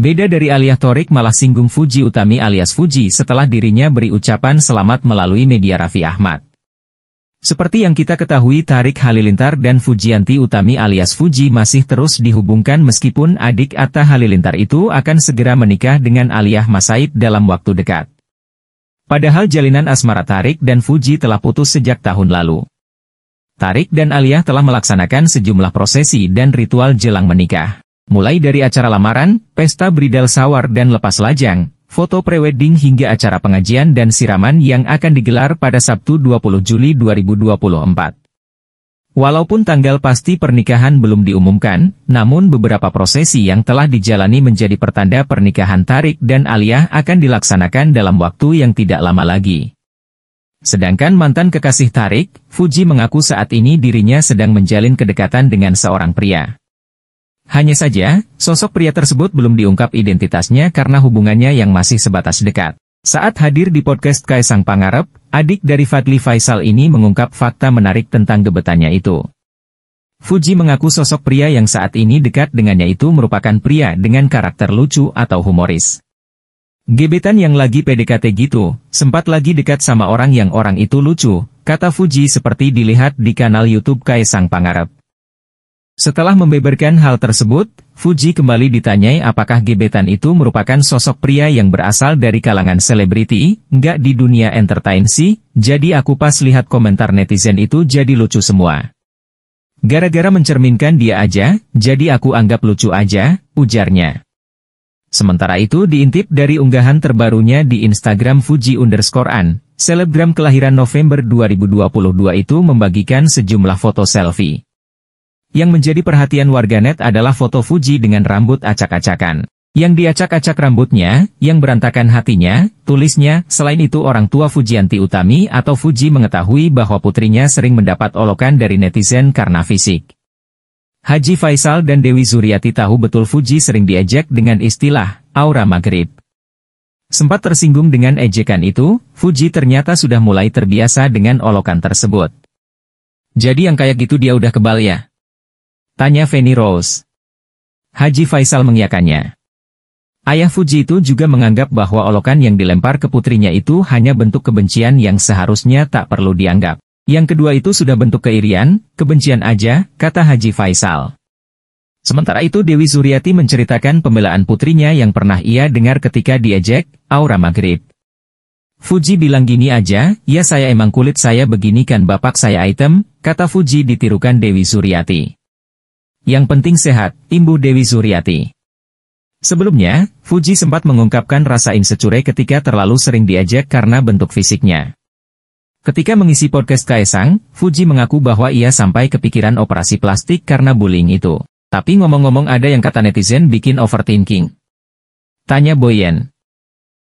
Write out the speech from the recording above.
Beda dari alias Torik malah singgung Fuji Utami alias Fuji setelah dirinya beri ucapan selamat melalui media Raffi Ahmad. Seperti yang kita ketahui Tarik Halilintar dan Fujianti Utami alias Fuji masih terus dihubungkan meskipun adik Atta Halilintar itu akan segera menikah dengan Aliyah Masaid dalam waktu dekat. Padahal jalinan asmara Tarik dan Fuji telah putus sejak tahun lalu. Tarik dan alia telah melaksanakan sejumlah prosesi dan ritual jelang menikah mulai dari acara lamaran, pesta bridal sawar dan lepas lajang, foto prewedding hingga acara pengajian dan siraman yang akan digelar pada Sabtu 20 Juli 2024. Walaupun tanggal pasti pernikahan belum diumumkan, namun beberapa prosesi yang telah dijalani menjadi pertanda pernikahan Tarik dan Aliyah akan dilaksanakan dalam waktu yang tidak lama lagi. Sedangkan mantan kekasih Tarik, Fuji mengaku saat ini dirinya sedang menjalin kedekatan dengan seorang pria. Hanya saja, sosok pria tersebut belum diungkap identitasnya karena hubungannya yang masih sebatas dekat. Saat hadir di podcast Kaisang Pangarep, adik dari Fadli Faisal ini mengungkap fakta menarik tentang gebetannya itu. Fuji mengaku sosok pria yang saat ini dekat dengannya itu merupakan pria dengan karakter lucu atau humoris. Gebetan yang lagi PDKT gitu, sempat lagi dekat sama orang yang orang itu lucu, kata Fuji seperti dilihat di kanal YouTube Kaisang Pangarep. Setelah membeberkan hal tersebut, Fuji kembali ditanyai apakah gebetan itu merupakan sosok pria yang berasal dari kalangan selebriti, nggak di dunia entertain sih, jadi aku pas lihat komentar netizen itu jadi lucu semua. Gara-gara mencerminkan dia aja, jadi aku anggap lucu aja, ujarnya. Sementara itu diintip dari unggahan terbarunya di Instagram Fuji underscore an, selebgram kelahiran November 2022 itu membagikan sejumlah foto selfie. Yang menjadi perhatian warganet adalah foto Fuji dengan rambut acak-acakan. Yang diacak-acak rambutnya, yang berantakan hatinya, tulisnya, selain itu orang tua Fujianti Utami atau Fuji mengetahui bahwa putrinya sering mendapat olokan dari netizen karena fisik. Haji Faisal dan Dewi Zuriati tahu betul Fuji sering diejek dengan istilah, aura maghrib. Sempat tersinggung dengan ejekan itu, Fuji ternyata sudah mulai terbiasa dengan olokan tersebut. Jadi yang kayak gitu dia udah kebal ya? Tanya Fanny Rose. Haji Faisal mengiyakannya. Ayah Fuji itu juga menganggap bahwa olokan yang dilempar ke putrinya itu hanya bentuk kebencian yang seharusnya tak perlu dianggap. Yang kedua itu sudah bentuk keirian, kebencian aja, kata Haji Faisal. Sementara itu Dewi Zuriati menceritakan pembelaan putrinya yang pernah ia dengar ketika diejek, Aura Maghrib. Fuji bilang gini aja, ya saya emang kulit saya begini kan bapak saya item, kata Fuji ditirukan Dewi Zuriati. Yang penting sehat, imbu Dewi Zuriati. Sebelumnya, Fuji sempat mengungkapkan rasa insecure ketika terlalu sering diajak karena bentuk fisiknya. Ketika mengisi podcast Kaesang, Fuji mengaku bahwa ia sampai kepikiran operasi plastik karena bullying itu. Tapi ngomong-ngomong ada yang kata netizen bikin overthinking. Tanya Boyen.